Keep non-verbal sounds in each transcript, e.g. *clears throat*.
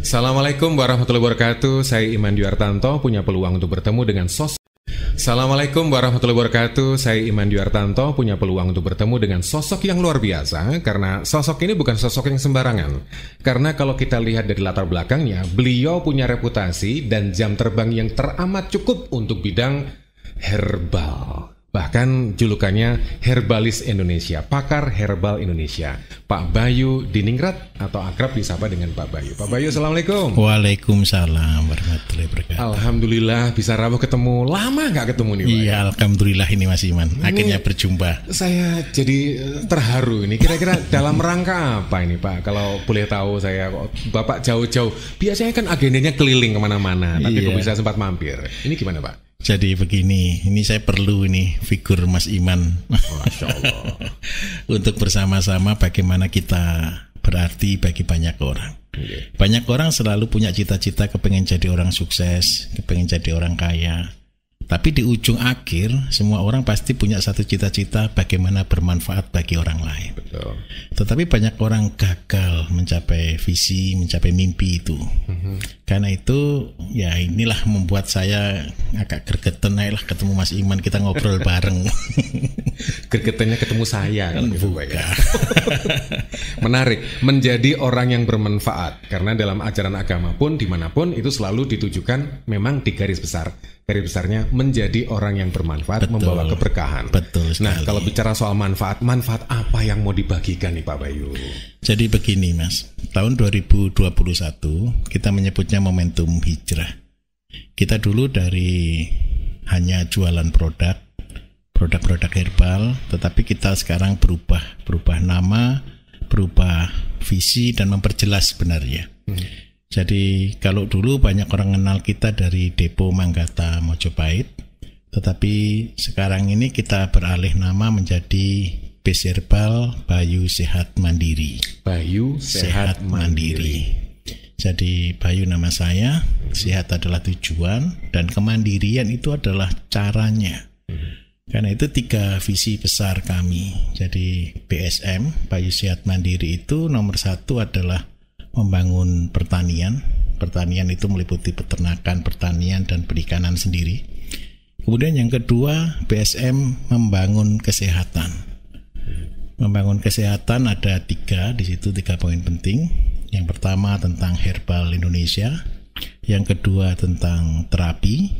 Assalamualaikum warahmatullahi wabarakatuh. Saya Iman Diartanto punya peluang untuk bertemu dengan sosok Assalamualaikum warahmatullahi wabarakatuh. Saya Iman Diwartanto punya peluang untuk bertemu dengan sosok yang luar biasa karena sosok ini bukan sosok yang sembarangan. Karena kalau kita lihat dari latar belakangnya, beliau punya reputasi dan jam terbang yang teramat cukup untuk bidang herbal. Bahkan julukannya Herbalis Indonesia, pakar herbal Indonesia, Pak Bayu Diningrat atau akrab disapa dengan Pak Bayu. Pak Bayu, Assalamualaikum. Waalaikumsalam warahmatullahi wabarakatuh. Alhamdulillah bisa rabu ketemu. Lama nggak ketemu nih, Pak. Iya, Alhamdulillah ini Mas Iman. Akhirnya berjumpa. Saya jadi eh, terharu ini. Kira-kira dalam rangka apa ini, Pak? Kalau boleh tahu saya, Bapak jauh-jauh. Biasanya kan agendanya keliling kemana-mana, tapi iya. kok bisa sempat mampir. Ini gimana, Pak? Jadi begini, ini saya perlu ini figur Mas Iman. Masya Allah. *laughs* Untuk bersama-sama bagaimana kita berarti bagi banyak orang. Banyak orang selalu punya cita-cita kepengen jadi orang sukses, kepengen jadi orang kaya. Tapi di ujung akhir, semua orang pasti punya satu cita-cita bagaimana bermanfaat bagi orang lain. Betul. Tetapi banyak orang gagal mencapai visi, mencapai mimpi itu hmm. karena itu ya inilah membuat saya agak gergeten lah ketemu Mas Iman kita ngobrol bareng *laughs* Gregetannya ketemu saya gitu ya. *laughs* Menarik, menjadi orang yang bermanfaat karena dalam ajaran agama pun dimanapun itu selalu ditujukan memang di garis besar. Garis besarnya menjadi orang yang bermanfaat, Betul. membawa keberkahan. Betul. Nah, kalau bicara soal manfaat, manfaat apa yang mau dibagikan nih Pak Bayu? Jadi begini Mas, tahun 2021 kita menyebutnya momentum hijrah. Kita dulu dari hanya jualan produk produk-produk herbal, tetapi kita sekarang berubah, berubah nama, berubah visi dan memperjelas sebenarnya. Hmm. Jadi kalau dulu banyak orang kenal kita dari Depo Manggata Mojopahit, tetapi sekarang ini kita beralih nama menjadi Base Herbal Bayu Sehat Mandiri. Bayu Sehat, Sehat Mandiri. Mandiri. Jadi Bayu nama saya, sehat adalah tujuan dan kemandirian itu adalah caranya. Hmm. Karena itu tiga visi besar kami. Jadi BSM, Sehat Mandiri itu nomor satu adalah membangun pertanian. Pertanian itu meliputi peternakan, pertanian, dan perikanan sendiri. Kemudian yang kedua, BSM membangun kesehatan. Membangun kesehatan ada tiga, di situ tiga poin penting. Yang pertama tentang herbal Indonesia, yang kedua tentang terapi,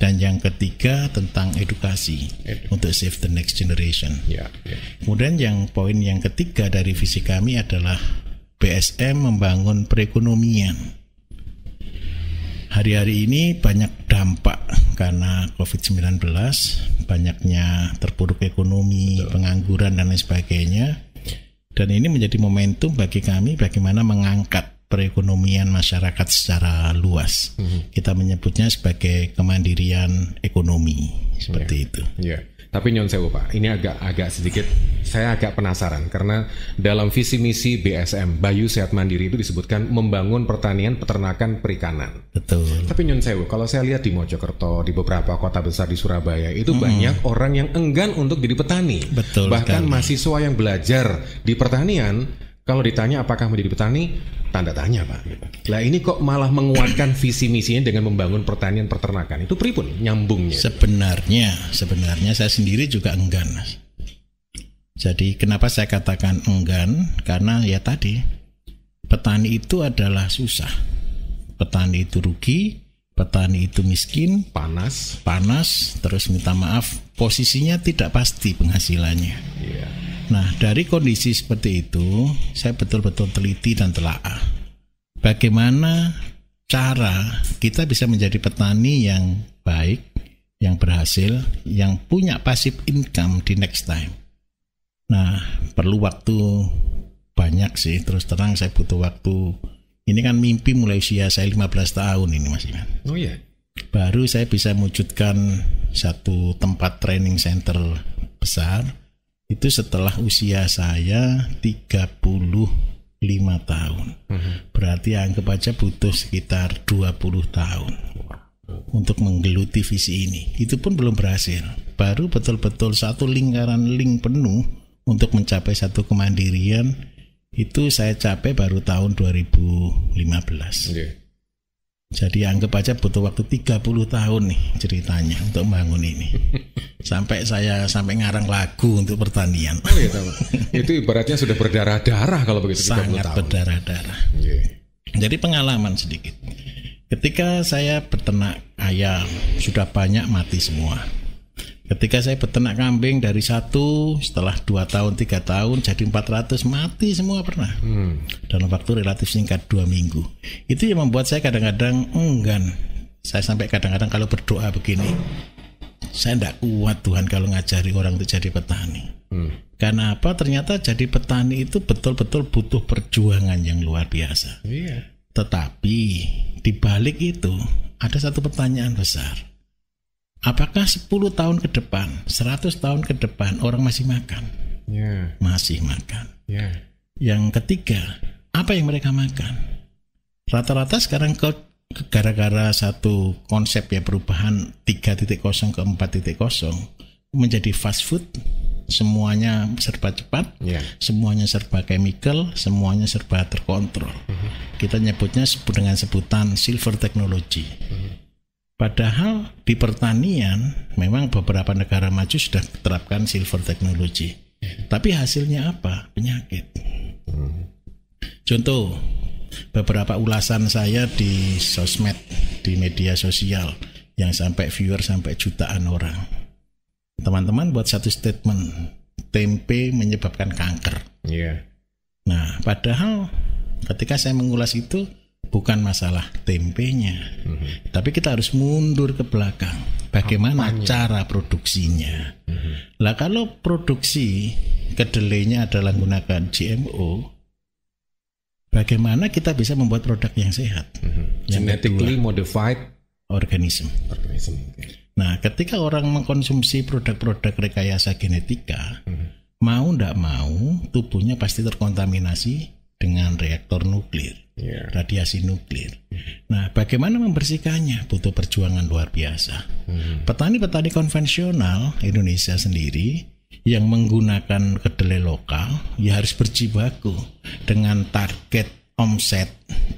dan yang ketiga tentang edukasi Edu. untuk save the next generation. Ya, ya. Kemudian yang poin yang ketiga dari visi kami adalah BSM membangun perekonomian. Hari-hari ini banyak dampak karena COVID-19, banyaknya terpuruk ekonomi, Betul. pengangguran dan lain sebagainya. Dan ini menjadi momentum bagi kami bagaimana mengangkat perekonomian masyarakat secara luas. Hmm. Kita menyebutnya sebagai kemandirian ekonomi seperti yeah. itu. Yeah. Tapi nyon saya Pak, ini agak agak sedikit saya agak penasaran karena dalam visi misi BSM Bayu Sehat Mandiri itu disebutkan membangun pertanian, peternakan, perikanan. Betul. Tapi nyon sewu, kalau saya lihat di Mojokerto, di beberapa kota besar di Surabaya itu hmm. banyak orang yang enggan untuk jadi petani. Betul. Bahkan sekali. mahasiswa yang belajar di pertanian kalau ditanya apakah menjadi petani, tanda tanya pak. lah ini kok malah menguatkan visi misinya dengan membangun pertanian peternakan itu pripun nyambungnya? Sebenarnya sebenarnya saya sendiri juga enggan Jadi kenapa saya katakan enggan? Karena ya tadi petani itu adalah susah, petani itu rugi, petani itu miskin, panas, panas, terus minta maaf, posisinya tidak pasti penghasilannya. Yeah Nah, dari kondisi seperti itu, saya betul-betul teliti dan telaah. Bagaimana cara kita bisa menjadi petani yang baik, yang berhasil, yang punya pasif income di next time. Nah, perlu waktu banyak sih. Terus terang saya butuh waktu. Ini kan mimpi mulai usia saya 15 tahun ini Mas Iman. Oh iya. Baru saya bisa mewujudkan satu tempat training center besar itu setelah usia saya 35 tahun. Hmm. Berarti anggap aja butuh sekitar 20 tahun untuk menggeluti visi ini. Itu pun belum berhasil. Baru betul-betul satu lingkaran link penuh untuk mencapai satu kemandirian itu saya capai baru tahun 2015. Okay. Jadi anggap aja butuh waktu 30 tahun nih ceritanya untuk membangun ini. *laughs* Sampai saya sampai ngarang lagu untuk pertanian. Oh, iya, Itu ibaratnya sudah berdarah-darah kalau begitu. Sangat berdarah-darah. Yeah. Jadi pengalaman sedikit. Ketika saya peternak ayam sudah banyak mati semua. Ketika saya peternak kambing dari satu, setelah dua tahun, tiga tahun, jadi 400 mati semua pernah. Hmm. Dalam waktu relatif singkat dua minggu. Itu yang membuat saya kadang-kadang enggan. Saya sampai kadang-kadang kalau berdoa begini, saya tidak kuat Tuhan kalau ngajari orang itu jadi petani. Hmm. Karena apa? Ternyata jadi petani itu betul-betul butuh perjuangan yang luar biasa. Yeah. Tetapi di balik itu ada satu pertanyaan besar Apakah 10 tahun ke depan, 100 tahun ke depan orang masih makan? Yeah. Masih makan. Yeah. Yang ketiga, apa yang mereka makan? Rata-rata sekarang ke gara-gara satu konsep ya perubahan 3.0 ke 4.0 menjadi fast food semuanya serba cepat, yeah. semuanya serba chemical, semuanya serba terkontrol. uh mhm. -huh. Kita nyebutnya dengan sebutan silver technology. uh mhm. -huh. Padahal di pertanian memang beberapa negara maju sudah terapkan silver technology. Tapi hasilnya apa? Penyakit. Contoh, beberapa ulasan saya di sosmed, di media sosial yang sampai viewer sampai jutaan orang. Teman-teman buat satu statement, tempe menyebabkan kanker. Iya. Yeah. Nah, padahal ketika saya mengulas itu, bukan masalah tempenya, mm-hmm. tapi kita harus mundur ke belakang. Bagaimana Apanya? cara produksinya? Mm-hmm. Nah, kalau produksi kedelainya adalah menggunakan GMO, bagaimana kita bisa membuat produk yang sehat? Mm-hmm. Genetically kedua, modified organism. organism. Nah, ketika orang mengkonsumsi produk-produk rekayasa genetika, mm-hmm. mau tidak mau tubuhnya pasti terkontaminasi dengan reaktor nuklir, yeah. radiasi nuklir. Hmm. Nah, bagaimana membersihkannya? Butuh perjuangan luar biasa. Hmm. Petani-petani konvensional Indonesia sendiri yang menggunakan kedelai lokal ya harus berjibaku dengan target omset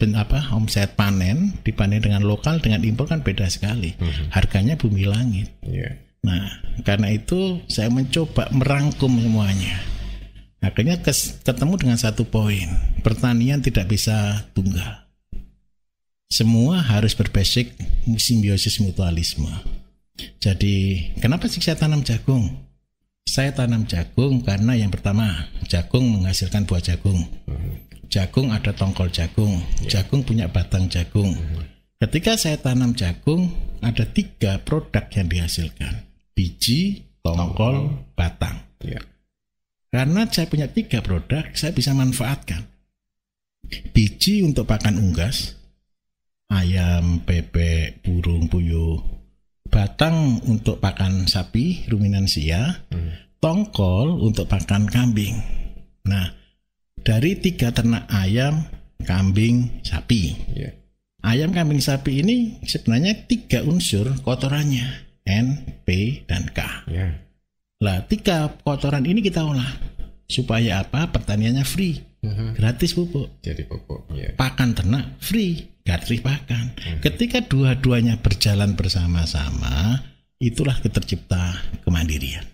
ben, apa omset panen Dipanen dengan lokal dengan impor kan beda sekali mm-hmm. harganya bumi langit yeah. nah karena itu saya mencoba merangkum semuanya Akhirnya nah, ketemu dengan satu poin, pertanian tidak bisa tunggal. Semua harus berbasis simbiosis mutualisme. Jadi, kenapa sih saya tanam jagung? Saya tanam jagung karena yang pertama, jagung menghasilkan buah jagung. Jagung ada tongkol jagung, ya. jagung punya batang jagung. Ketika saya tanam jagung, ada tiga produk yang dihasilkan. Biji, tongkol, batang. Karena saya punya tiga produk, saya bisa manfaatkan. Biji untuk pakan unggas, ayam, bebek, burung, puyuh, batang untuk pakan sapi, ruminansia, hmm. tongkol untuk pakan kambing. Nah, dari tiga ternak ayam, kambing, sapi. Yeah. Ayam, kambing, sapi ini sebenarnya tiga unsur kotorannya N, P, dan K. Yeah lah, tiga kotoran ini kita olah supaya apa? Pertaniannya free, uh-huh. gratis pupuk. Jadi pupuk. Yeah. Pakan ternak free, gratis pakan. Uh-huh. Ketika dua-duanya berjalan bersama-sama, itulah tercipta kemandirian.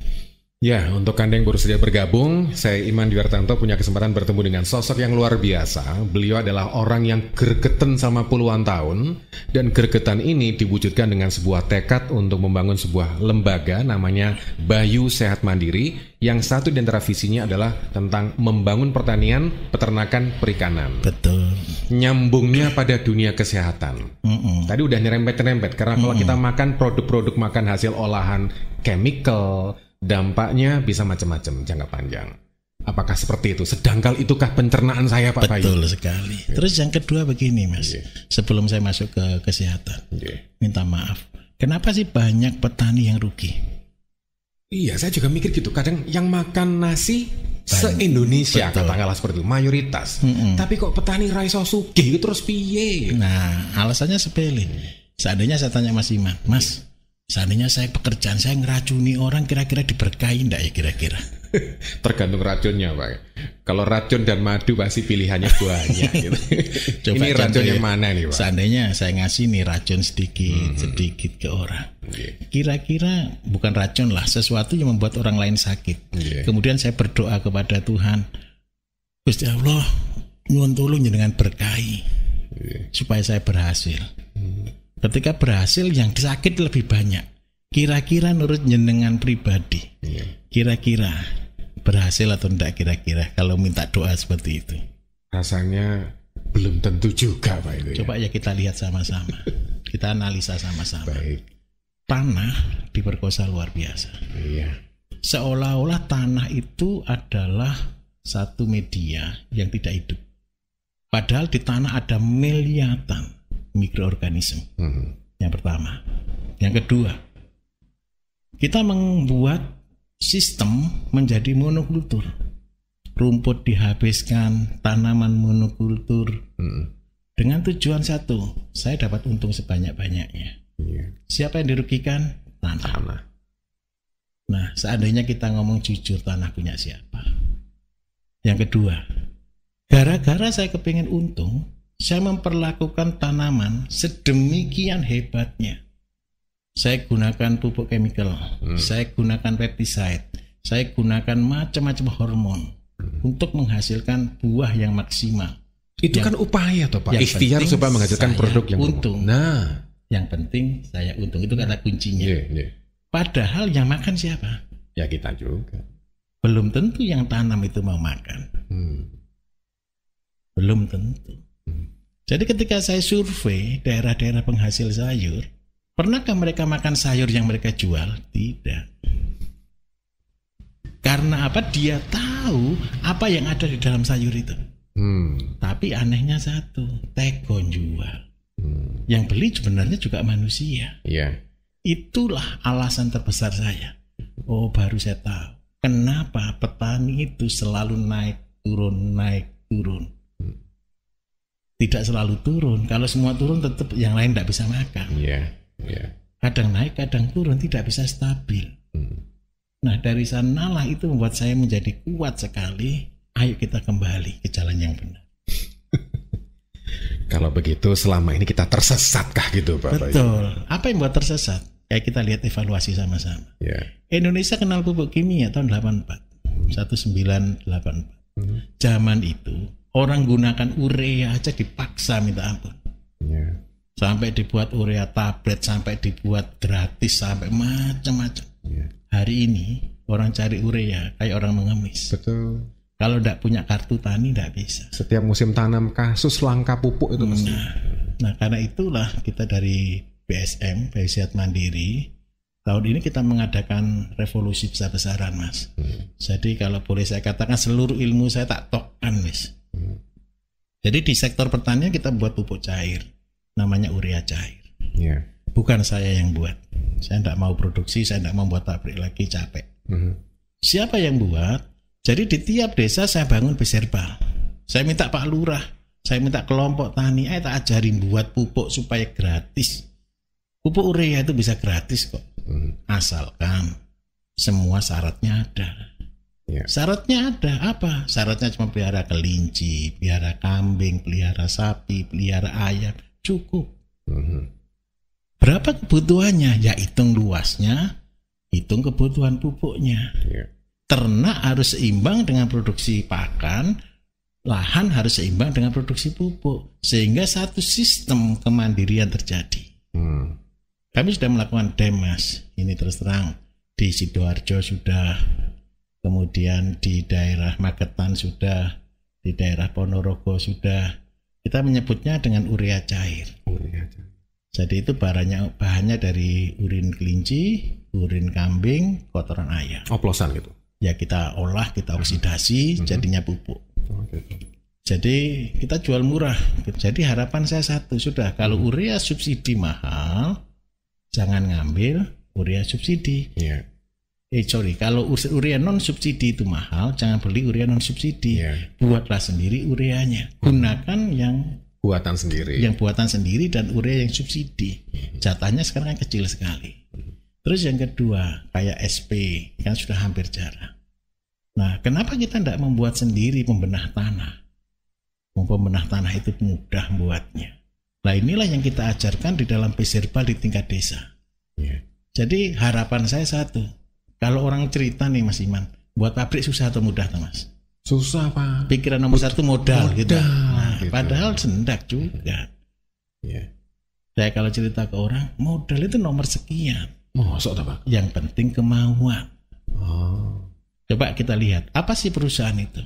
Ya, untuk Anda yang baru saja bergabung, saya Iman Diwartanto punya kesempatan bertemu dengan sosok yang luar biasa. Beliau adalah orang yang gergeten sama puluhan tahun, dan gergetan ini diwujudkan dengan sebuah tekad untuk membangun sebuah lembaga namanya Bayu Sehat Mandiri, yang satu di antara visinya adalah tentang membangun pertanian, peternakan, perikanan. Betul. Nyambungnya pada dunia kesehatan. Mm -mm. Tadi udah nyerempet-nyerempet, karena mm -mm. kalau kita makan produk-produk makan hasil olahan chemical, dampaknya bisa macam-macam jangka panjang. Apakah seperti itu? Sedangkal itukah pencernaan saya Pak Bayu? Betul sekali. Terus yang kedua begini Mas, Yeah. sebelum saya masuk ke kesehatan, Yeah. minta maaf. Kenapa sih banyak petani yang rugi? Iya, saya juga mikir gitu. Kadang yang makan nasi se-Indonesia katakanlah seperti itu, mayoritas. Mm -mm. Tapi kok petani raiso sugih terus piye? Nah, alasannya sepele. Hmm. Seandainya saya tanya Mas Iman, Mas, Seandainya saya pekerjaan saya ngeracuni orang kira-kira diberkahi enggak ya kira-kira? *laughs* Tergantung racunnya, Pak. Kalau racun dan madu pasti pilihannya banyak gitu. *laughs* Coba Ini racun yang mana nih, Pak? Seandainya saya ngasih nih racun sedikit, hmm. sedikit ke orang. Iya. Kira-kira okay. bukan racun lah, sesuatu yang membuat orang lain sakit. Okay. Iya. Kemudian saya berdoa kepada Tuhan, Gusti Allah, nyuwun tolong dengan berkahi okay. Iya. supaya saya berhasil. Hmm. Ketika berhasil yang sakit lebih banyak. Kira-kira menurut jenengan pribadi. Iya. Kira-kira berhasil atau tidak kira-kira kalau minta doa seperti itu. Rasanya belum tentu juga Pak itu. Ya. Coba ya, ya kita lihat sama-sama. *laughs* kita analisa sama-sama. Tanah diperkosa luar biasa. Iya. Seolah-olah tanah itu adalah satu media yang tidak hidup. Padahal di tanah ada miliatan mikroorganisme. Hmm. Yang pertama. Yang kedua, kita membuat sistem menjadi monokultur. Rumput dihabiskan, tanaman monokultur. Hmm. Dengan tujuan satu, saya dapat untung sebanyak-banyaknya. Yeah. Siapa yang dirugikan? Tanah. Tanah. Nah, seandainya kita ngomong jujur, tanah punya siapa? Yang kedua, gara-gara saya kepingin untung, saya memperlakukan tanaman sedemikian hebatnya. Saya gunakan pupuk chemical, hmm. saya gunakan pesticide, saya gunakan macam-macam hormon hmm. untuk menghasilkan buah yang maksimal. Itu yang, kan upaya toh Pak, ikhtiar supaya menghasilkan produk yang untung. Nah, yang penting saya untung itu kata kuncinya. Yeah, yeah. Padahal yang makan siapa? Ya kita juga. Belum tentu yang tanam itu mau makan. Hmm. Belum tentu jadi ketika saya survei daerah-daerah penghasil sayur, pernahkah mereka makan sayur yang mereka jual? Tidak. Karena apa? Dia tahu apa yang ada di dalam sayur itu. Hmm. Tapi anehnya satu, tegon jual. Hmm. Yang beli sebenarnya juga manusia. Yeah. Itulah alasan terbesar saya. Oh, baru saya tahu kenapa petani itu selalu naik turun naik turun tidak selalu turun. Kalau semua turun tetap yang lain tidak bisa makan. Yeah. Yeah. Kadang naik, kadang turun, tidak bisa stabil. Mm. Nah dari sanalah itu membuat saya menjadi kuat sekali. Ayo kita kembali ke jalan yang benar. *laughs* Kalau begitu selama ini kita tersesat kah gitu Pak? Betul. Apa yang buat tersesat? Ya kita lihat evaluasi sama-sama. Yeah. Indonesia kenal pupuk kimia tahun 84. 1984. Hmm. hmm. Zaman itu Orang gunakan urea aja dipaksa minta ampun. Yeah. Sampai dibuat urea tablet, sampai dibuat gratis, sampai macam-macam. Yeah. Hari ini orang cari urea kayak orang mengemis. Betul. Kalau tidak punya kartu tani tidak bisa. Setiap musim tanam kasus langka pupuk itu pasti. Nah, nah karena itulah kita dari BSM, Sehat Mandiri, tahun ini kita mengadakan revolusi besar-besaran mas. Hmm. Jadi kalau boleh saya katakan seluruh ilmu saya tak tokan mas. Jadi di sektor pertanian kita buat pupuk cair, namanya urea cair. Yeah. Bukan saya yang buat. Saya tidak mau produksi, saya tidak mau buat pabrik lagi capek. Mm-hmm. Siapa yang buat? Jadi di tiap desa saya bangun peserba. Saya minta Pak Lurah, saya minta kelompok tani, saya tak ajarin buat pupuk supaya gratis. Pupuk urea itu bisa gratis kok, mm-hmm. asalkan semua syaratnya ada. Yeah. Syaratnya ada apa? Syaratnya cuma pelihara kelinci, pelihara kambing, pelihara sapi, pelihara ayam, cukup. Mm-hmm. Berapa kebutuhannya? Ya hitung luasnya, hitung kebutuhan pupuknya. Yeah. Ternak harus seimbang dengan produksi pakan, lahan harus seimbang dengan produksi pupuk, sehingga satu sistem kemandirian terjadi. Mm. Kami sudah melakukan demas, Ini terus terang di sidoarjo sudah kemudian di daerah Magetan sudah, di daerah Ponorogo sudah. Kita menyebutnya dengan urea cair. Jadi itu barangnya, bahannya dari urin kelinci, urin kambing, kotoran ayam. Oplosan gitu. Ya kita olah, kita oksidasi, mm -hmm. jadinya pupuk. Jadi kita jual murah. Jadi harapan saya satu sudah kalau mhm. urea subsidi mahal jangan ngambil urea subsidi. Yeah eh sorry kalau urea non subsidi itu mahal jangan beli urea non subsidi yeah. buatlah sendiri ureanya gunakan yang buatan sendiri yang buatan sendiri dan urea yang subsidi jatahnya sekarang kan kecil sekali terus yang kedua kayak SP kan sudah hampir jarang nah kenapa kita tidak membuat sendiri pembenah tanah oh, pembenah tanah itu mudah buatnya nah inilah yang kita ajarkan di dalam peserba di tingkat desa yeah. jadi harapan saya satu kalau orang cerita nih Mas Iman, buat pabrik susah atau mudah tuh Mas? Susah Pak. Pikiran nomor satu modal, modal gitu. Nah, gitu. Padahal sendak juga. Yeah. Saya kalau cerita ke orang, modal itu nomor sekian. Masuk Pak? Yang penting kemauan. Oh. Coba kita lihat, apa sih perusahaan itu?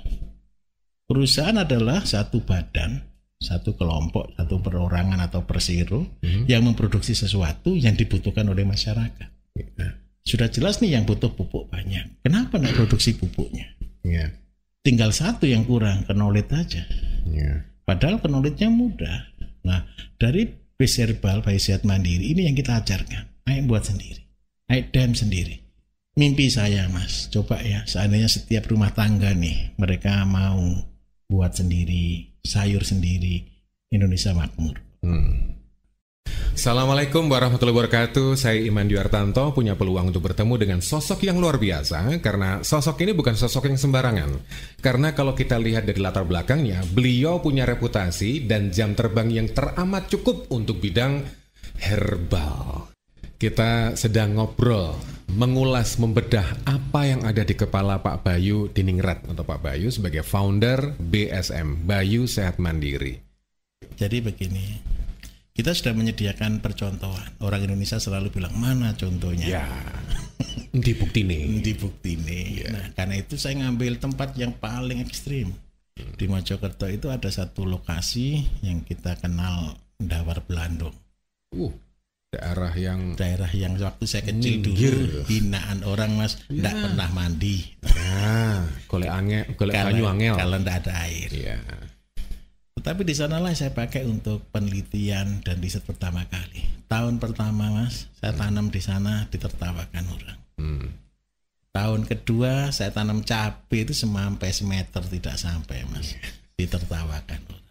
Perusahaan adalah satu badan, satu kelompok, satu perorangan atau persero hmm. yang memproduksi sesuatu yang dibutuhkan oleh masyarakat. Yeah. Sudah jelas nih yang butuh pupuk banyak. Kenapa nggak produksi pupuknya? Yeah. Tinggal satu yang kurang, kenolit aja. Yeah. Padahal kenolitnya mudah. Nah, dari base bayi sehat mandiri ini yang kita ajarkan. Ayo buat sendiri. Ayo dam sendiri. Mimpi saya mas, coba ya seandainya setiap rumah tangga nih mereka mau buat sendiri sayur sendiri Indonesia makmur. Hmm. Assalamualaikum warahmatullahi wabarakatuh Saya Iman Diwartanto punya peluang untuk bertemu dengan sosok yang luar biasa Karena sosok ini bukan sosok yang sembarangan Karena kalau kita lihat dari latar belakangnya Beliau punya reputasi dan jam terbang yang teramat cukup untuk bidang herbal Kita sedang ngobrol mengulas membedah apa yang ada di kepala Pak Bayu Diningrat atau Pak Bayu sebagai founder BSM Bayu Sehat Mandiri. Jadi begini, kita sudah menyediakan percontohan. Orang Indonesia selalu bilang mana contohnya. Ya. *laughs* Di bukti nih. Di bukti nih. Ya. Nah, karena itu saya ngambil tempat yang paling ekstrim. Di Mojokerto itu ada satu lokasi yang kita kenal Dawar Belandung. Uh, daerah yang daerah yang waktu saya kecil minggir. dulu hinaan orang mas tidak ya. pernah mandi. Nah, golek angel, golek Kalau tidak ada air. Ya tapi di sanalah saya pakai untuk penelitian dan riset pertama kali. Tahun pertama mas, saya tanam di sana ditertawakan orang. Hmm. Tahun kedua saya tanam cabai itu sampai semeter tidak sampai mas, ditertawakan orang.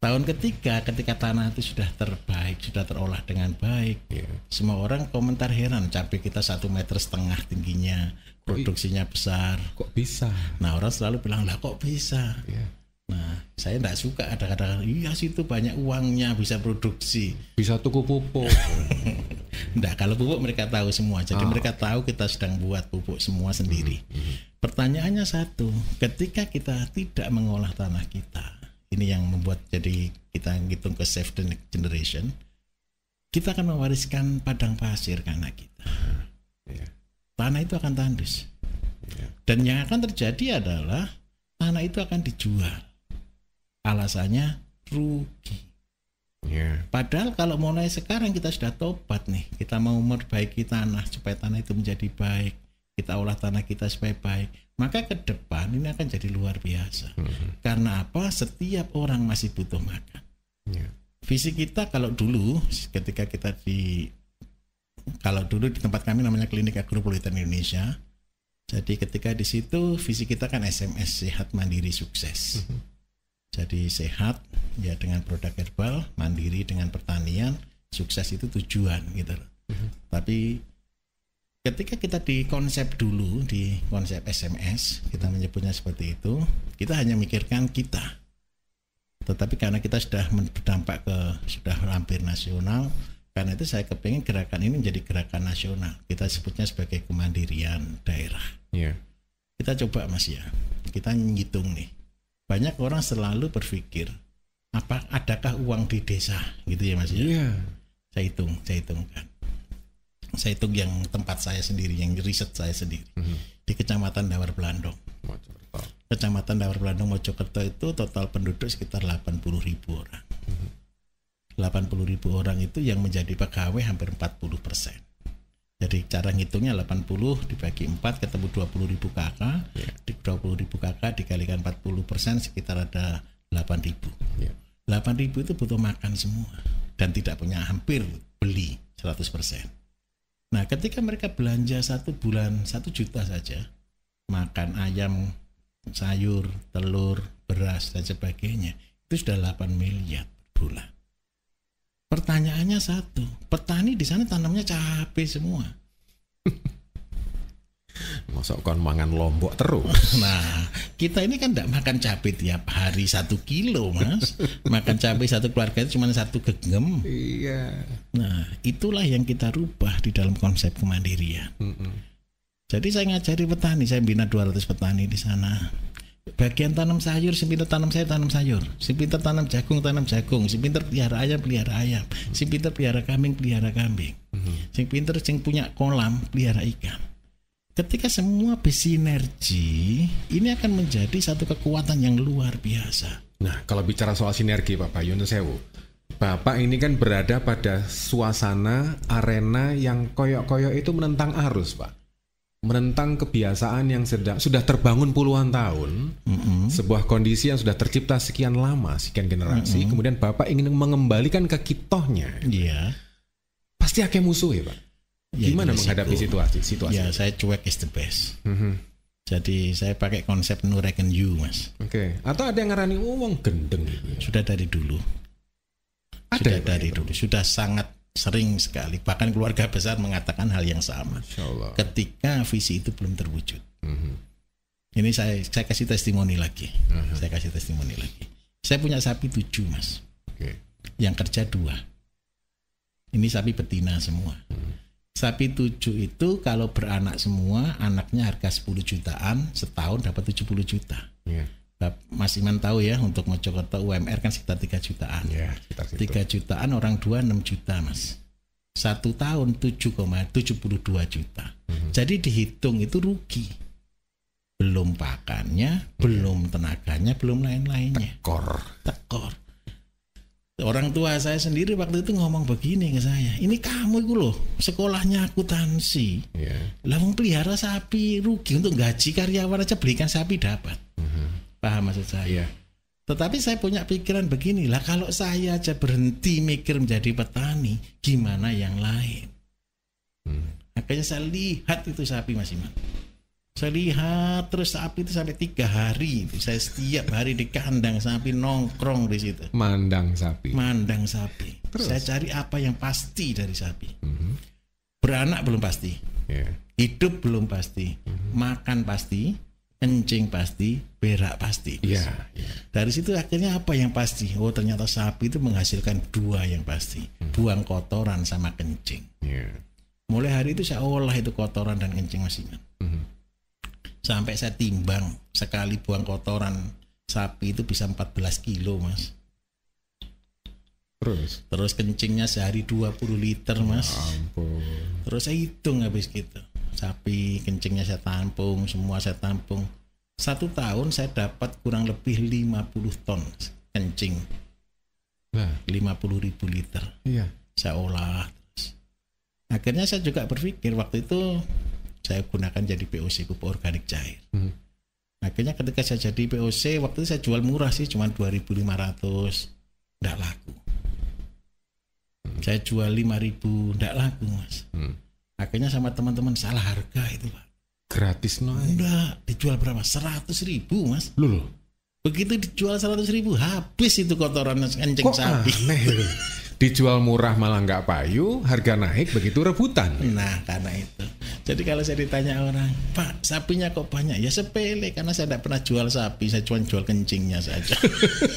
Tahun ketiga ketika tanah itu sudah terbaik, sudah terolah dengan baik, yeah. semua orang komentar heran cabai kita satu meter setengah tingginya, produksinya besar. Kok bisa? Nah orang selalu bilang lah kok bisa? Yeah Nah, saya tidak suka ada kata-kata, iya situ banyak uangnya bisa produksi. Bisa tuku pupuk. *laughs* nggak kalau pupuk mereka tahu semua. Jadi ah. mereka tahu kita sedang buat pupuk semua sendiri. Mm -hmm. Pertanyaannya satu, ketika kita tidak mengolah tanah kita, ini yang membuat jadi kita ngitung ke save the next generation, kita akan mewariskan padang pasir ke anak kita. Iya. Tanah itu akan tandus. Iya. Dan yang akan terjadi adalah tanah itu akan dijual alasannya rugi. Yeah. Padahal kalau mulai sekarang kita sudah tobat nih, kita mau memperbaiki tanah supaya tanah itu menjadi baik, kita olah tanah kita supaya baik, maka ke depan ini akan jadi luar biasa. Mm-hmm. Karena apa? Setiap orang masih butuh makan. Yeah. Visi kita kalau dulu ketika kita di kalau dulu di tempat kami namanya Klinik Agropolitan Indonesia. Jadi ketika di situ visi kita kan SMS sehat mandiri sukses. Mm-hmm jadi sehat ya dengan produk herbal, mandiri dengan pertanian, sukses itu tujuan gitu. Mm-hmm. Tapi ketika kita di konsep dulu di konsep SMS, kita menyebutnya seperti itu, kita hanya mikirkan kita. Tetapi karena kita sudah berdampak ke sudah hampir nasional, karena itu saya kepingin gerakan ini menjadi gerakan nasional. Kita sebutnya sebagai kemandirian daerah. Yeah. Kita coba Mas ya. Kita ngitung nih banyak orang selalu berpikir apa adakah uang di desa gitu ya mas ya yeah. saya hitung saya hitungkan saya hitung yang tempat saya sendiri yang riset saya sendiri mm -hmm. di kecamatan Dawar Belandong kecamatan Dawar Belandong Mojokerto itu total penduduk sekitar 80 ribu orang mm -hmm. 80 ribu orang itu yang menjadi pegawai hampir 40 persen jadi cara ngitungnya 80 dibagi 4 ketemu 20.000 KK. Yeah. Di 20.000 KK dikalikan 40 persen sekitar ada 8.000. Yeah. 8.000 itu butuh makan semua dan tidak punya hampir beli 100 persen. Nah ketika mereka belanja satu bulan satu juta saja makan ayam, sayur, telur, beras dan sebagainya itu sudah 8 miliar bulan. Pertanyaannya satu, petani di sana tanamnya cabe semua. *laughs* masuk kan mangan lombok terus? *laughs* Nah, kita ini kan tidak makan cabai tiap hari satu kilo, mas. *laughs* Makan cabai satu keluarga itu cuma satu genggam. Iya. Nah, itulah yang kita rubah di dalam konsep kemandirian. Mm -mm. Jadi saya ngajari petani, saya bina 200 petani di sana bagian tanam sayur si pinter tanam sayur tanam sayur si pinter tanam jagung tanam jagung si pinter pelihara ayam pelihara ayam si pinter pelihara kambing pelihara kambing mm-hmm. si pinter sing punya kolam pelihara ikan ketika semua bersinergi ini akan menjadi satu kekuatan yang luar biasa nah kalau bicara soal sinergi Bapak Yunus Sewu Bapak ini kan berada pada suasana arena yang koyok-koyok itu menentang arus Pak menentang kebiasaan yang sedang, sudah terbangun puluhan tahun, mm-hmm. sebuah kondisi yang sudah tercipta sekian lama, sekian generasi, mm-hmm. kemudian Bapak ingin mengembalikan ke kitohnya. Iya. Yeah. Pasti akan musuh ya, Pak. Ya, Gimana menghadapi situasi? Situasi. Ya, saya cuek is the best. Mm-hmm. Jadi saya pakai konsep no reckon you, Mas. Oke. Okay. Atau ada yang ngarani uang oh, gendeng gitu ya? Sudah dari dulu. Ada sudah ya, dari ya, dulu, sudah sangat sering sekali bahkan keluarga besar mengatakan hal yang sama ketika visi itu belum terwujud mm-hmm. ini saya saya kasih testimoni lagi uh-huh. saya kasih testimoni lagi saya punya sapi tujuh mas okay. yang kerja dua ini sapi betina semua mm-hmm. sapi tujuh itu kalau beranak semua anaknya harga 10 jutaan setahun dapat 70 juta yeah Mas Iman tahu ya untuk Mojokerto UMR kan sekitar 3 jutaan. Ya, sekitar 3 jutaan orang dua 6 juta, Mas. Satu tahun 7,72 juta. Mm-hmm. Jadi dihitung itu rugi. Belum pakannya, mm-hmm. belum tenaganya, belum lain-lainnya. Tekor. Tekor. Orang tua saya sendiri waktu itu ngomong begini ke saya, ini kamu itu loh sekolahnya akuntansi, yeah. lah pelihara sapi rugi untuk gaji karyawan aja belikan sapi dapat Paham maksud saya? Iya. Tetapi saya punya pikiran beginilah kalau saya aja berhenti mikir menjadi petani, gimana yang lain? Hmm. Makanya saya lihat itu sapi Mas Iman. Saya lihat terus sapi itu sampai tiga hari. Saya setiap hari di kandang sapi nongkrong di situ. Mandang sapi. Mandang sapi. Terus. Saya cari apa yang pasti dari sapi. Hmm. Beranak belum pasti. Yeah. Hidup belum pasti. Hmm. Makan pasti kencing pasti, berak pasti. Iya. Yeah, Dari situ akhirnya apa yang pasti? Oh ternyata sapi itu menghasilkan dua yang pasti, hmm. buang kotoran sama kencing. Yeah. Mulai hari itu saya olah itu kotoran dan kencing masinan. Hmm. Sampai saya timbang sekali buang kotoran sapi itu bisa 14 kilo mas. Terus? Terus kencingnya sehari 20 liter ya mas. Ya ampun. Terus saya hitung habis gitu sapi kencingnya saya tampung semua saya tampung satu tahun saya dapat kurang lebih 50 ton kencing nah. puluh ribu liter iya. saya olah akhirnya saya juga berpikir waktu itu saya gunakan jadi POC pupuk organik cair hmm. akhirnya ketika saya jadi POC waktu itu saya jual murah sih cuma 2.500 tidak laku hmm. saya jual 5.000 tidak laku mas hmm akhirnya sama teman-teman salah harga itu pak gratis no enggak dijual berapa seratus ribu mas lu begitu dijual seratus ribu habis itu kotoran kencing Kok sapi aneh, ya? dijual murah malah nggak payu harga naik begitu rebutan nah karena itu jadi kalau saya ditanya orang pak sapinya kok banyak ya sepele karena saya tidak pernah jual sapi saya cuma jual kencingnya saja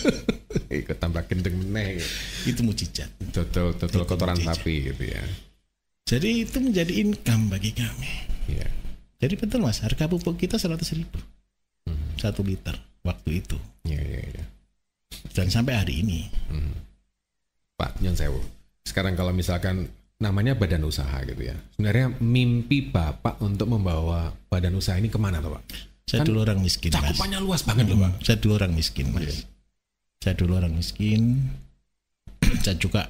*laughs* ikut tambah kencing meneh itu mujizat total total kotoran sapi gitu ya jadi itu menjadi income bagi kami. Yeah. Jadi betul mas, harga pupuk kita seratus ribu mm. satu liter waktu itu. Yeah, yeah, yeah. Dan sampai hari ini. Mm. Pak Nyon sekarang kalau misalkan namanya badan usaha gitu ya, sebenarnya mimpi bapak untuk membawa badan usaha ini kemana tuh pak? Saya kan dulu orang miskin. Cakupannya mas. luas banget loh pak. Saya dulu orang miskin mas. Yeah. Saya dulu orang miskin. *clears throat* saya juga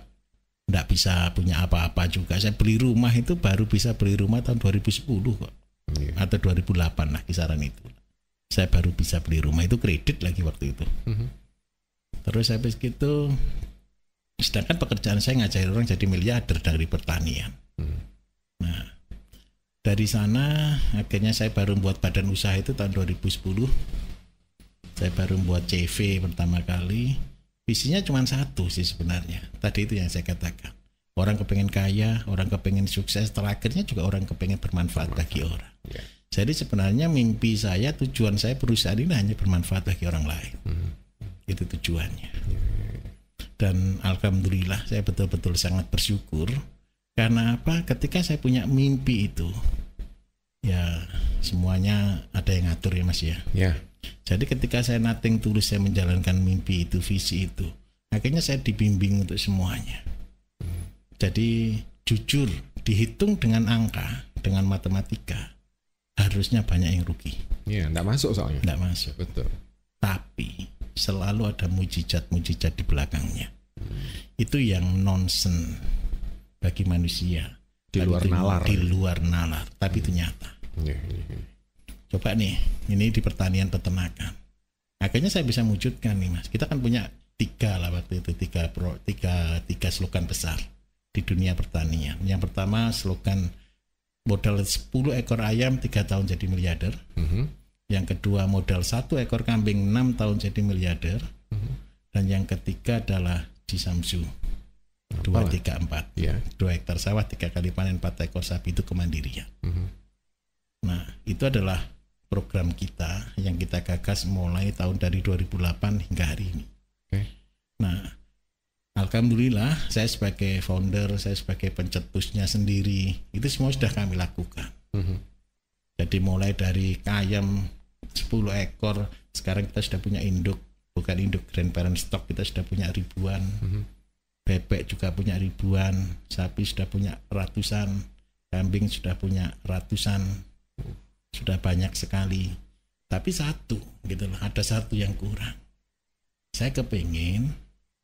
tidak bisa punya apa-apa juga. Saya beli rumah itu baru bisa beli rumah tahun 2010 kok. Yeah. Atau 2008 lah kisaran itu. Saya baru bisa beli rumah itu kredit lagi waktu itu. Mm -hmm. Terus habis gitu sedangkan pekerjaan saya ngajarin orang jadi miliarder dari pertanian. Mm -hmm. Nah, dari sana akhirnya saya baru membuat badan usaha itu tahun 2010. Saya baru membuat CV pertama kali Visinya cuma satu sih sebenarnya. Tadi itu yang saya katakan. Orang kepengen kaya, orang kepengen sukses, terakhirnya juga orang kepengen bermanfaat bagi orang. ya. Jadi sebenarnya mimpi saya, tujuan saya perusahaan ini hanya bermanfaat bagi orang lain. hmm Itu tujuannya. Ya, ya, ya. Dan alhamdulillah saya betul-betul sangat bersyukur karena apa? Ketika saya punya mimpi itu, ya semuanya ada yang ngatur ya Mas ya. Ya. Jadi ketika saya nating tulis saya menjalankan mimpi itu, visi itu, akhirnya saya dibimbing untuk semuanya. Jadi jujur dihitung dengan angka, dengan matematika, harusnya banyak yang rugi. Iya, enggak masuk soalnya. Enggak masuk. Betul. Tapi selalu ada mujizat-mujizat di belakangnya. Hmm. Itu yang nonsen bagi manusia. Di luar nalar. Di luar nalar, tapi hmm. itu nyata. Yeah, yeah, iya. Coba nih, ini di pertanian peternakan. Akhirnya saya bisa wujudkan nih mas. Kita kan punya tiga lah waktu itu tiga pro tiga tiga slogan besar di dunia pertanian. Yang pertama slogan modal 10 ekor ayam tiga tahun jadi miliarder. Mm -hmm. Yang kedua modal satu ekor kambing enam tahun jadi miliarder. Mm -hmm. Dan yang ketiga adalah di Samsu dua tiga empat iya. dua hektar sawah tiga kali panen empat ekor sapi itu kemandirian. Mm -hmm. Nah itu adalah program kita yang kita gagas mulai tahun dari 2008 hingga hari ini. Okay. Nah, alhamdulillah saya sebagai founder, saya sebagai pencetusnya sendiri, itu semua sudah kami lakukan. Mm -hmm. Jadi mulai dari kayam 10 ekor, sekarang kita sudah punya induk, bukan induk grandparent stock, kita sudah punya ribuan. Mm -hmm. Bebek juga punya ribuan, sapi sudah punya ratusan, kambing sudah punya ratusan sudah banyak sekali tapi satu gitu loh ada satu yang kurang saya kepingin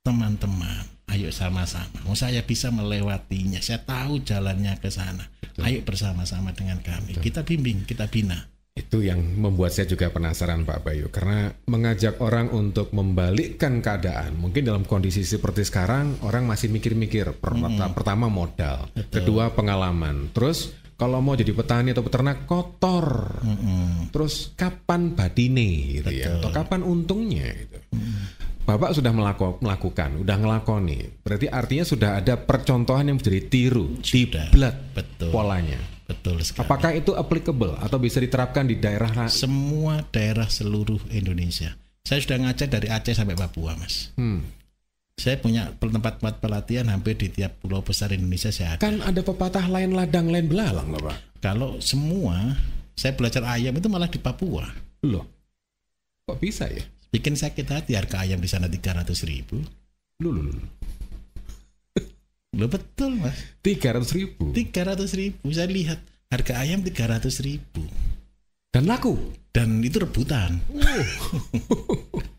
teman-teman ayo sama-sama mau saya bisa melewatinya saya tahu jalannya ke sana ayo bersama-sama dengan kami Betul. kita bimbing kita bina itu yang membuat saya juga penasaran Pak Bayu karena mengajak orang untuk membalikkan keadaan mungkin dalam kondisi seperti sekarang orang masih mikir-mikir pertama, pertama modal Betul. kedua pengalaman terus kalau mau jadi petani atau peternak kotor. Mm -hmm. Terus kapan badine gitu ya? Betul. ya? Atau kapan untungnya gitu. Mm. Bapak sudah melaku, melakukan, sudah ngelakoni. Berarti artinya sudah ada percontohan yang menjadi tiru, diblat Betul. polanya. Betul sekali. Apakah itu applicable atau bisa diterapkan di daerah semua daerah seluruh Indonesia? Saya sudah ngajak dari Aceh sampai Papua, Mas. Hmm saya punya tempat-tempat pelatihan hampir di tiap pulau besar Indonesia saya ada. Kan ada pepatah lain ladang lain belalang loh Pak. Kalau semua saya belajar ayam itu malah di Papua. Loh. Kok bisa ya? Bikin sakit hati harga ayam di sana tiga ratus ribu. Loh, loh, loh. loh betul mas. Tiga ratus ribu? Tiga ratus ribu. Saya lihat harga ayam tiga ratus ribu. Dan laku? Dan itu rebutan. Oh. *laughs*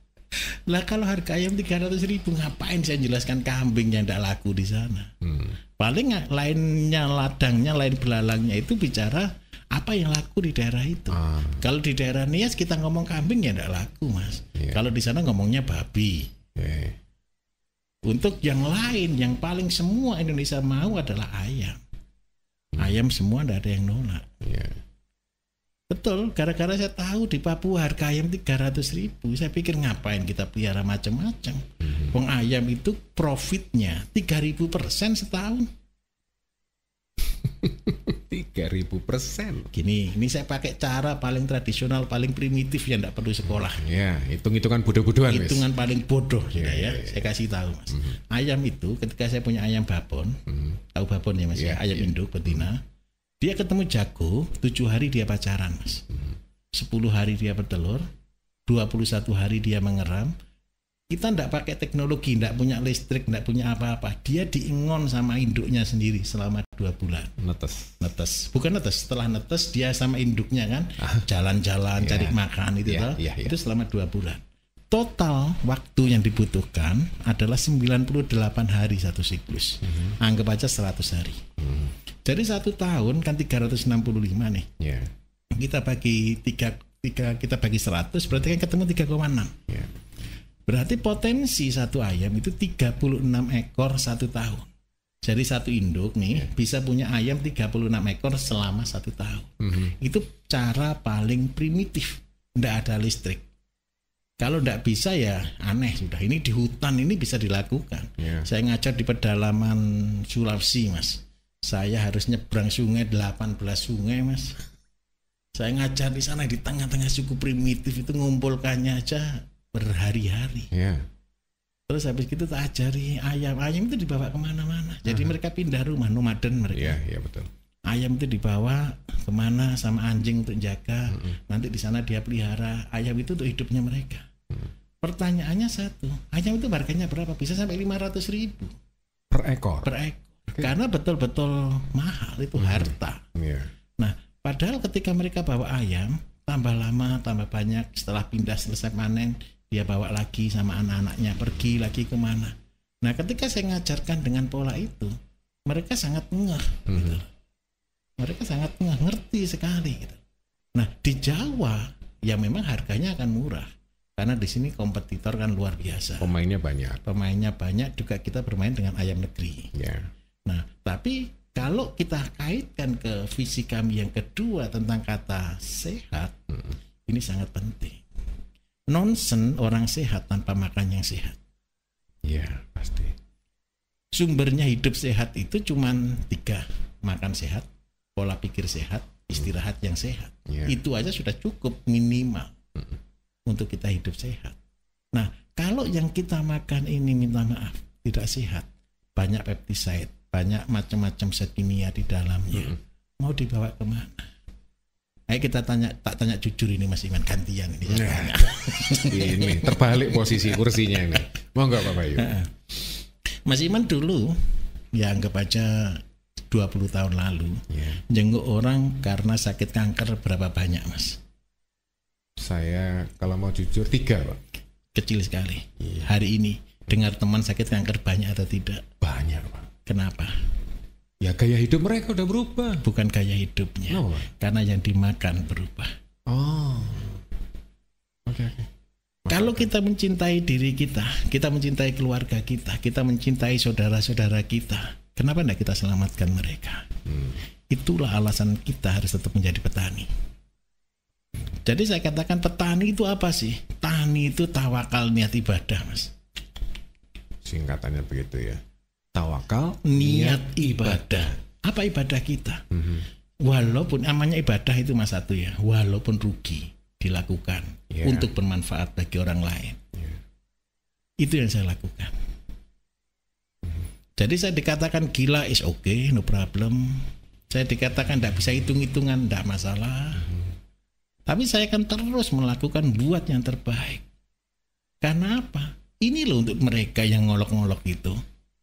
Lah kalau harga ayam 300 ribu ngapain saya jelaskan kambing yang tidak laku di sana? Hmm. Paling lainnya ladangnya, lain belalangnya itu bicara apa yang laku di daerah itu. Ah. Kalau di daerah Nias kita ngomong kambing ya tidak laku mas. Yeah. Kalau di sana ngomongnya babi. okay. Iya, iya. Untuk yang lain yang paling semua Indonesia mau adalah ayam. Hmm. Ayam semua tidak ada yang nolak. Yeah. Betul, gara-gara saya tahu di Papua harga ayam 300 ribu, saya pikir ngapain kita pelihara macam-macam. Hmm. Wong ayam itu profitnya 3000 persen setahun. 3000 *laughs* persen. Gini, ini saya pakai cara paling tradisional, paling primitif yang tidak perlu sekolah. Hmm, ya, hitung-hitungan bodoh-bodohan. Hitungan paling bodoh ya ya, ya, ya. ya. Saya kasih tahu mas. Mm -hmm. Ayam itu ketika saya punya ayam babon, mm -hmm. tahu babon ya mas ya, ya ayam yeah. induk betina. Dia ketemu jago, tujuh hari dia pacaran, Mas. sepuluh hari dia bertelur, dua puluh satu hari dia mengeram. Kita tidak pakai teknologi, tidak punya listrik, tidak punya apa-apa. Dia diingon sama induknya sendiri selama dua bulan. Netes. Netes. Bukan netes, setelah netes dia sama induknya kan ah. jalan-jalan, yeah. cari iya. makan itu yeah, yeah, yeah. Itu selama dua bulan. Total waktu yang dibutuhkan adalah 98 hari satu siklus. Mm -hmm. Anggap aja 100 hari. Mm -hmm jadi satu tahun kan 365 nih. Yeah. Kita bagi tiga tiga kita bagi 100 berarti kan ketemu 3,6. Yeah. Berarti potensi satu ayam itu 36 ekor satu tahun. Jadi satu induk nih yeah. bisa punya ayam 36 ekor selama satu tahun. Mm -hmm. Itu cara paling primitif. Tidak ada listrik. Kalau tidak bisa ya aneh sudah. Ini di hutan ini bisa dilakukan. Yeah. Saya ngajar di pedalaman Sulawesi mas saya harus nyebrang sungai 18 sungai, Mas. Saya ngajar di sana di tengah-tengah suku primitif itu ngumpulkannya aja berhari-hari. Yeah. Terus habis itu tak ajari ayam. Ayam itu dibawa kemana-mana. Jadi uh -huh. mereka pindah rumah, nomaden mereka. yeah, yeah, betul. Ayam itu dibawa kemana sama anjing untuk jaga. Uh Nanti di sana dia pelihara. Ayam itu untuk hidupnya mereka. Uh Pertanyaannya satu, ayam itu harganya berapa? Bisa sampai 500 ribu. Per ekor? Per ekor. *laughs* karena betul-betul mahal itu hmm. harta. Yeah. Nah, padahal ketika mereka bawa ayam, tambah lama, tambah banyak, setelah pindah selesai panen, dia bawa lagi sama anak-anaknya pergi lagi kemana. Nah, ketika saya ngajarkan dengan pola itu, mereka sangat ngeh. hmm Gitu. Mereka sangat ngeh, ngerti sekali. Gitu. Nah, di Jawa ya memang harganya akan murah karena di sini kompetitor kan luar biasa. Pemainnya banyak. Pemainnya banyak juga kita bermain dengan ayam negeri. Yeah. Nah, tapi kalau kita kaitkan ke visi kami yang kedua tentang kata sehat, hmm. ini sangat penting. Nonsen orang sehat tanpa makan yang sehat. Ya pasti. Sumbernya hidup sehat itu cuma tiga. Makan sehat, pola pikir sehat, hmm. istirahat yang sehat. Yeah. Itu aja sudah cukup minimal hmm. untuk kita hidup sehat. Nah, kalau yang kita makan ini minta maaf tidak sehat, banyak peptisaid banyak macam-macam zat kimia di dalamnya. -hmm. Mau dibawa kemana? Ayo kita tanya, tak tanya jujur ini Mas Iman gantian ini. ya. *laughs* ini terbalik posisi kursinya ini. Mau nggak Pak Bayu? Mas Iman dulu ya anggap aja 20 tahun lalu yeah. jenguk orang karena sakit kanker berapa banyak Mas? Saya kalau mau jujur tiga Pak. Kecil sekali. Yeah. Hari ini dengar teman sakit kanker banyak atau tidak? Banyak Pak. Kenapa? Ya gaya hidup mereka udah berubah. Bukan gaya hidupnya. No. Karena yang dimakan berubah. Oh. Oke okay, Kalau kita mencintai diri kita, kita mencintai keluarga kita, kita mencintai saudara-saudara kita, kenapa tidak kita selamatkan mereka? Hmm. Itulah alasan kita harus tetap menjadi petani. Jadi saya katakan petani itu apa sih? Tani itu tawakal niat ibadah, Mas. Singkatannya begitu ya tawakal, niat ibadah. Apa ibadah kita? Mm -hmm. Walaupun namanya ibadah itu mas satu ya, walaupun rugi dilakukan yeah. untuk bermanfaat bagi orang lain. Yeah. Itu yang saya lakukan. Mhm. Jadi saya dikatakan gila is okay, no problem. Saya dikatakan tidak bisa hitung-hitungan, tidak masalah. Mhm. Tapi saya akan terus melakukan buat yang terbaik. Karena apa? Ini loh untuk mereka yang ngolok-ngolok itu.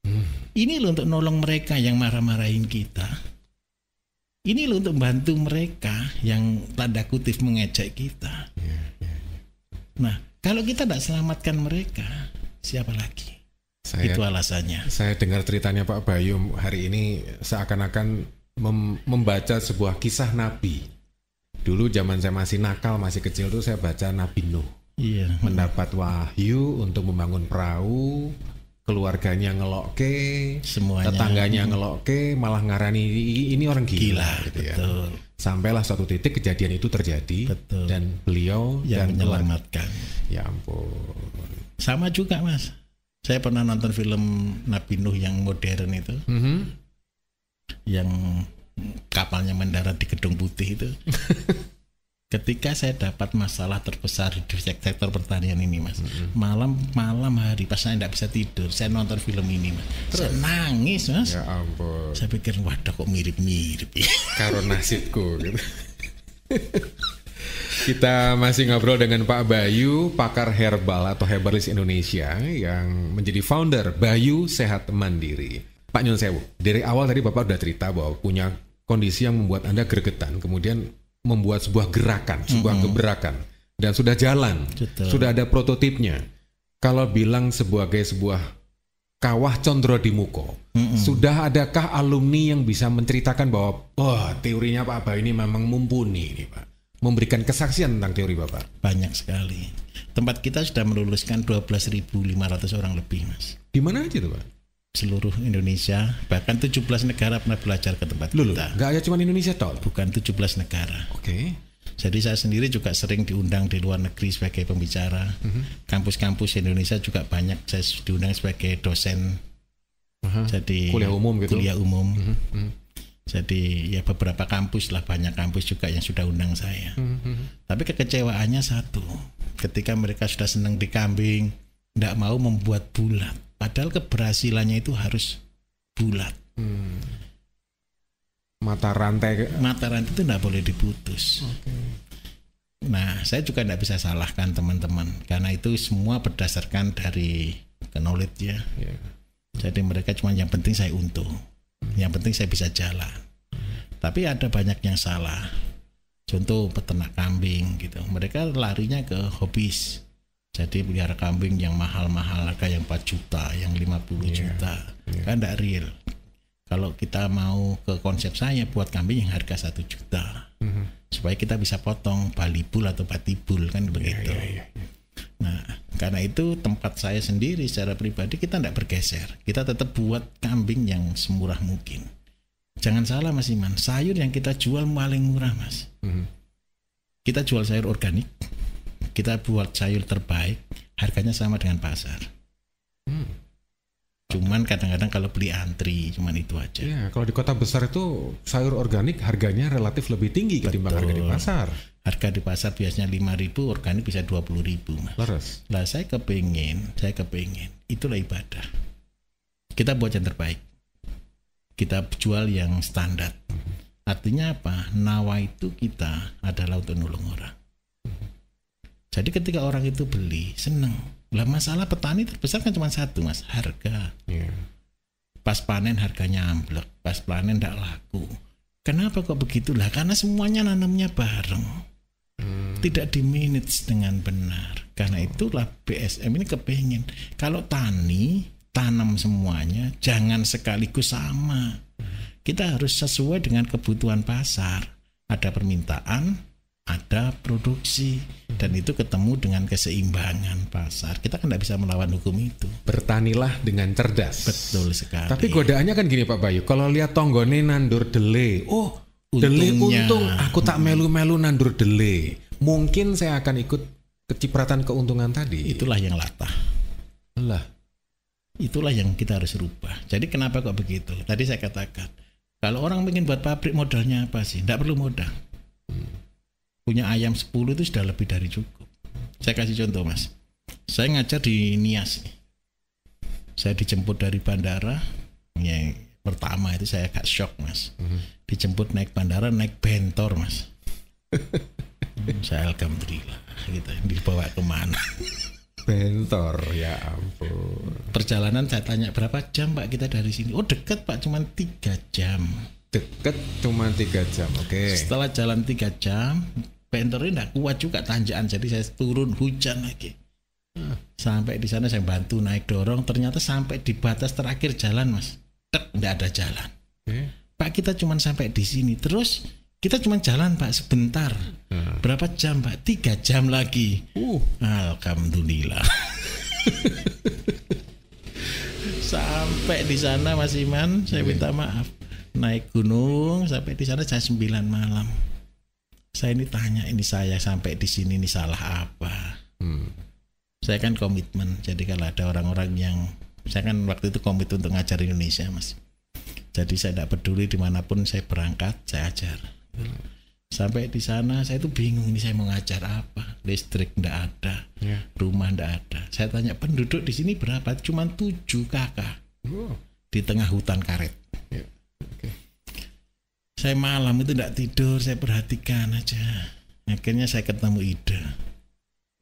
Hmm. Ini loh untuk nolong mereka yang marah-marahin kita. Ini loh untuk bantu mereka yang tanda kutip mengejek kita. Nah, kalau kita tidak selamatkan mereka, siapa lagi? Saya, Itu alasannya. Saya dengar ceritanya Pak Bayu hari ini seakan-akan mem membaca sebuah kisah Nabi. Dulu zaman saya masih nakal, masih kecil tuh saya baca Nabi Nuh. Iya. Mendapat wahyu untuk membangun perahu, keluarganya ngelokke, semuanya tetangganya hmm. ngelokke, malah ngarani ini orang gila, gila gitu ya. Betul. Sampailah satu titik kejadian itu terjadi betul. dan beliau yang dan menyelamatkan. Keluarga. Ya ampun. Sama juga mas. Saya pernah nonton film Nabi Nuh yang modern itu, mm -hmm. yang kapalnya mendarat di Gedung Putih itu. *laughs* ketika saya dapat masalah terbesar di sektor pertanian ini mas mm-hmm. malam malam hari pas saya tidak bisa tidur saya nonton film ini mas Terus? saya nangis mas ya ampun saya pikir waduh kok mirip-mirip ya? *laughs* karena nasibku gitu. Kita masih ngobrol dengan Pak Bayu, pakar herbal atau herbalis Indonesia yang menjadi founder Bayu Sehat Mandiri. Pak Nyun Sewu, dari awal tadi Bapak sudah cerita bahwa punya kondisi yang membuat Anda gregetan, kemudian membuat sebuah gerakan, sebuah mm -hmm. gebrakan dan sudah jalan, sudah ada prototipnya. Kalau bilang sebagai sebuah kawah condro di muko, mm -hmm. sudah adakah alumni yang bisa menceritakan bahwa oh, teorinya Pak Abah ini memang mumpuni ini Pak? Memberikan kesaksian tentang teori Bapak? Banyak sekali. Tempat kita sudah meluluskan 12.500 orang lebih, Mas. Di mana aja tuh, Pak? seluruh Indonesia bahkan 17 negara pernah belajar ke tempat Lulu, kita. Gak hanya cuma Indonesia toh? Bukan 17 negara. Oke. Okay. Jadi saya sendiri juga sering diundang di luar negeri sebagai pembicara. Mhm. Kampus-kampus mm -hmm. Indonesia juga banyak saya diundang sebagai dosen. Uh -huh. Jadi kuliah umum gitu. Kuliah umum. Mm -hmm. Jadi ya beberapa kampus lah banyak kampus juga yang sudah undang saya. Mm -hmm. Tapi kekecewaannya satu, ketika mereka sudah senang di kambing, tidak mau membuat bulat. Padahal keberhasilannya itu harus bulat. Hmm. Mata rantai mata rantai itu tidak boleh diputus. Okay. Nah, saya juga tidak bisa salahkan teman-teman karena itu semua berdasarkan dari knowledge ya. Yeah. Jadi mereka cuma yang penting saya untung, hmm. yang penting saya bisa jalan. Hmm. Tapi ada banyak yang salah. Contoh peternak kambing gitu, mereka larinya ke hobis jadi pelihara kambing yang mahal-mahal harga yang 4 juta, yang 50 yeah. Iya, juta. Yeah. Kan tidak real. Kalau kita mau ke konsep saya buat kambing yang harga 1 juta. Mm -hmm. Supaya kita bisa potong balibul atau batibul kan iya, begitu. Yeah, yeah, yeah. Nah, karena itu tempat saya sendiri secara pribadi kita tidak bergeser. Kita tetap buat kambing yang semurah mungkin. Jangan salah Mas Iman, sayur yang kita jual paling murah Mas. Mm -hmm. Kita jual sayur organik, kita buat sayur terbaik harganya sama dengan pasar hmm. Cuman kadang-kadang kalau beli antri, cuman itu aja. Ya, kalau di kota besar itu sayur organik harganya relatif lebih tinggi Betul. ketimbang harga di pasar. Harga di pasar biasanya 5.000, organik bisa 20.000, Mas. Laras. Lah saya kepingin, saya kepingin. Itulah ibadah. Kita buat yang terbaik. Kita jual yang standar. Hmm. Artinya apa? Nawa itu kita adalah untuk nulung orang. Jadi ketika orang itu beli seneng. Lah masalah petani terbesar kan cuma satu mas, harga. Yeah. Pas panen harganya amblek, pas panen tidak laku. Kenapa kok begitulah? Karena semuanya nanamnya bareng, hmm. tidak diminit dengan benar. Karena oh. itulah BSM ini kepengen kalau tani tanam semuanya, jangan sekaligus sama. Hmm. Kita harus sesuai dengan kebutuhan pasar. Ada permintaan, ada produksi dan itu ketemu dengan keseimbangan pasar. Kita kan tidak bisa melawan hukum itu. Bertanilah dengan cerdas. Betul sekali. Tapi godaannya kan gini Pak Bayu, kalau lihat tonggone nandur dele, oh dele untung, aku tak melu-melu nandur dele. Mungkin saya akan ikut kecipratan keuntungan tadi. Itulah yang latah. Lah. Itulah yang kita harus rubah. Jadi kenapa kok begitu? Tadi saya katakan, kalau orang ingin buat pabrik modalnya apa sih? Tidak perlu modal. Hmm punya ayam 10 itu sudah lebih dari cukup saya kasih contoh mas saya ngajar di Nias saya dijemput dari bandara yang pertama itu saya agak shock mas mm-hmm. dijemput naik bandara naik bentor mas *laughs* saya alhamdulillah gitu dibawa kemana *laughs* bentor ya ampun perjalanan saya tanya berapa jam pak kita dari sini oh deket pak cuma tiga jam deket cuma tiga jam oke okay. setelah jalan tiga jam benternya nggak kuat juga tanjakan jadi saya turun hujan lagi sampai di sana saya bantu naik dorong ternyata sampai di batas terakhir jalan mas tidak ada jalan hmm. pak kita cuma sampai di sini terus kita cuma jalan pak sebentar hmm. berapa jam pak tiga jam lagi uh. alhamdulillah *laughs* sampai di sana mas Iman saya minta maaf naik gunung sampai di sana jam 9 malam saya ini tanya ini saya sampai di sini ini salah apa hmm. saya kan komitmen jadi kalau ada orang-orang yang saya kan waktu itu komit untuk ngajar Indonesia mas jadi saya tidak peduli dimanapun saya berangkat saya ajar hmm. sampai di sana saya itu bingung ini saya mau ngajar apa listrik tidak ada yeah. rumah tidak ada saya tanya penduduk di sini berapa cuma tujuh kakak oh. di tengah hutan karet yeah. okay saya malam itu tidak tidur saya perhatikan aja akhirnya saya ketemu ide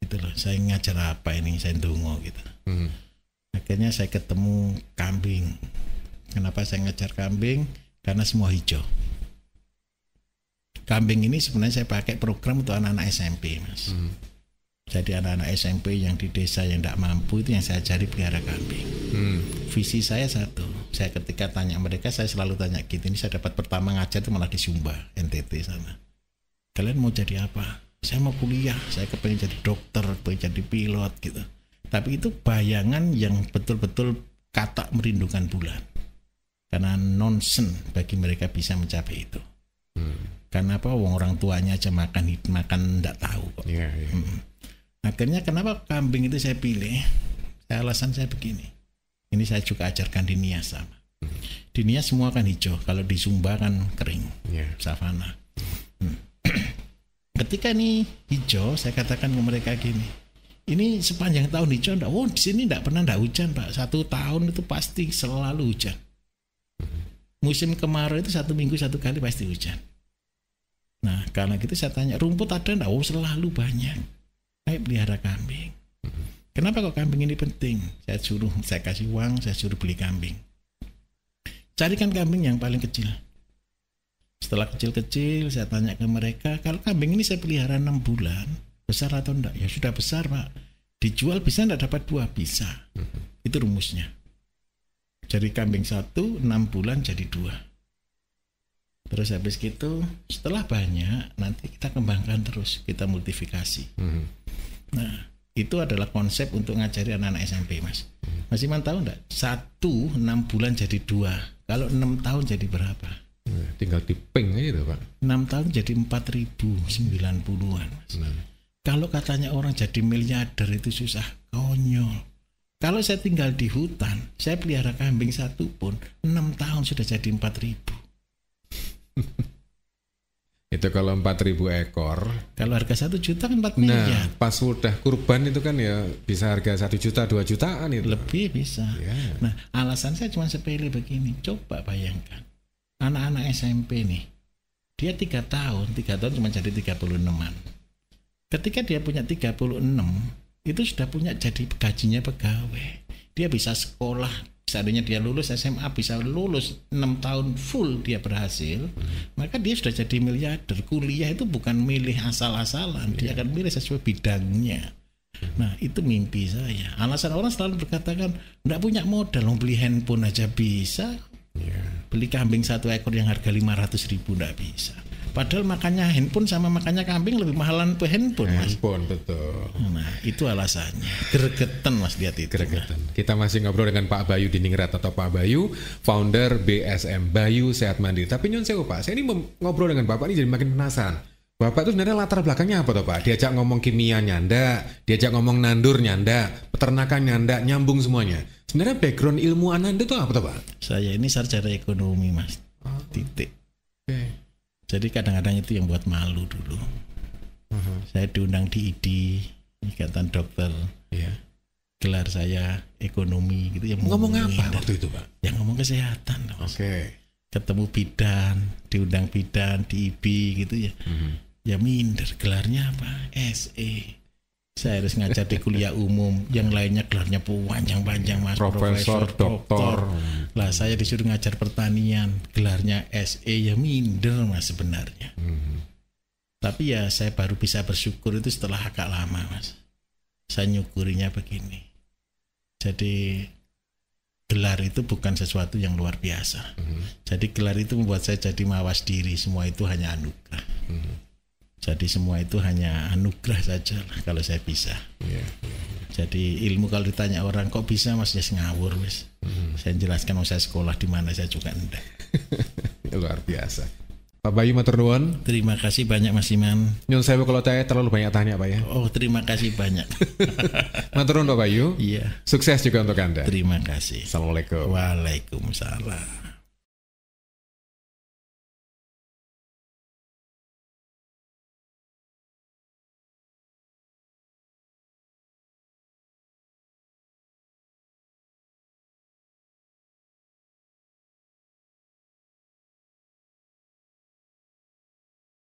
gitu loh saya ngajar apa ini saya tunggu gitu hmm. akhirnya saya ketemu kambing kenapa saya ngajar kambing karena semua hijau kambing ini sebenarnya saya pakai program untuk anak-anak SMP mas hmm jadi anak-anak SMP yang di desa yang tidak mampu itu yang saya cari pelihara kambing. Hmm. Visi saya satu. Saya ketika tanya mereka, saya selalu tanya gitu. Ini saya dapat pertama ngajar itu malah di Sumba, NTT sana. Kalian mau jadi apa? Saya mau kuliah. Saya kepengen jadi dokter, pengen jadi pilot gitu. Tapi itu bayangan yang betul-betul kata merindukan bulan. Karena nonsen bagi mereka bisa mencapai itu. Hmm. Karena apa? Orang tuanya aja makan makan tidak tahu kok. Yeah, yeah. Hmm Akhirnya kenapa kambing itu saya pilih? Saya alasan saya begini. Ini saya juga ajarkan di Nias sama. Di Nias semua kan hijau, kalau di Sumba kan kering, yeah. savana. Hmm. *clears throat* Ketika ini hijau, saya katakan ke mereka gini, ini sepanjang tahun hijau, enggak, oh di sini enggak pernah enggak hujan pak, satu tahun itu pasti selalu hujan. Musim kemarau itu satu minggu satu kali pasti hujan. Nah, karena gitu saya tanya, rumput ada enggak? Oh, selalu banyak baik pelihara kambing. Kenapa kok kambing ini penting? Saya suruh, saya kasih uang, saya suruh beli kambing. Carikan kambing yang paling kecil. Setelah kecil-kecil, saya tanya ke mereka, kalau kambing ini saya pelihara 6 bulan, besar atau enggak? Ya sudah besar, Pak. Dijual bisa enggak dapat buah? Bisa. Itu rumusnya. Jadi kambing satu, 6 bulan jadi dua. Terus habis itu setelah banyak, nanti kita kembangkan terus, kita multifikasi. Mm -hmm Nah, itu adalah konsep untuk ngajari anak-anak SMP, Mas. Mas Iman tahu enggak? Satu, enam bulan jadi dua. Kalau enam tahun jadi berapa? Eh, tinggal tiping aja Pak. Enam tahun jadi empat ribu sembilan puluhan, Mas. Kalau katanya orang jadi miliarder itu susah, konyol. Kalau saya tinggal di hutan, saya pelihara kambing satu pun, enam tahun sudah jadi empat ribu. *laughs* Itu kalau 4000 ekor. Kalau harga 1 juta kan 4 nah, miliar. Nah, pas udah kurban itu kan ya bisa harga 1 juta, 2 jutaan itu. Lebih bisa. Yeah. Nah, alasan saya cuma sepele begini. Coba bayangkan. Anak-anak SMP nih. Dia 3 tahun, 3 tahun cuma jadi 36-an. Ketika dia punya 36, itu sudah punya jadi gajinya pegawai. Dia bisa sekolah seandainya dia lulus SMA bisa lulus 6 tahun full dia berhasil hmm. maka dia sudah jadi miliarder kuliah itu bukan milih asal-asalan dia akan milih sesuai bidangnya nah itu mimpi saya alasan orang selalu berkatakan nggak punya modal mau beli handphone aja bisa iya. beli kambing satu ekor yang harga 500 ribu nggak bisa Padahal makannya handphone sama makannya kambing lebih mahalan tuh handphone, Mas. Handphone, betul. Nah, itu alasannya. Gregetan, Mas, lihat itu. Gregetan. Nah. Kita masih ngobrol dengan Pak Bayu Diningrat atau Pak Bayu, founder BSM Bayu Sehat Mandiri. Tapi nyun saya Pak, saya ini ngobrol dengan Bapak ini jadi makin penasaran. Bapak itu sebenarnya latar belakangnya apa toh Pak? Diajak ngomong kimia nyanda, diajak ngomong nandur nyanda, peternakan nyanda, nyambung semuanya. Sebenarnya background ilmu Ananda itu apa toh Pak? Saya ini sarjana ekonomi mas, ah. titik. Okay. Jadi kadang-kadang itu yang buat malu dulu. Uh-huh. Saya diundang di ID Ikatan Dokter, Yeah. gelar saya ekonomi gitu. Yang ngomong apa waktu itu pak? Yang ngomong kesehatan. Oke. Okay. Ketemu bidan, diundang bidan di IB gitu ya. Uh-huh. Ya minder gelarnya apa? SE saya harus ngajar di kuliah umum yang lainnya gelarnya panjang-panjang mas profesor, profesor doktor lah saya disuruh ngajar pertanian gelarnya SE ya minder mas sebenarnya hmm. tapi ya saya baru bisa bersyukur itu setelah agak lama mas saya nyukurinya begini jadi gelar itu bukan sesuatu yang luar biasa hmm. jadi gelar itu membuat saya jadi mawas diri semua itu hanya anugerah hmm jadi semua itu hanya anugerah saja lah kalau saya bisa. Iya, iya, iya. Jadi ilmu kalau ditanya orang kok bisa mas ya ngawur wis. Mm. Saya jelaskan mau saya sekolah di mana saya juga anda *laughs* Luar biasa. Pak Bayu Maturnuwun Terima kasih banyak Mas Iman. Nyun saya kalau saya terlalu banyak tanya Pak ya. Oh terima kasih banyak. *laughs* Maturnuwun Pak Bayu. Iya. Sukses juga untuk Anda. Terima kasih. Assalamualaikum. Waalaikumsalam.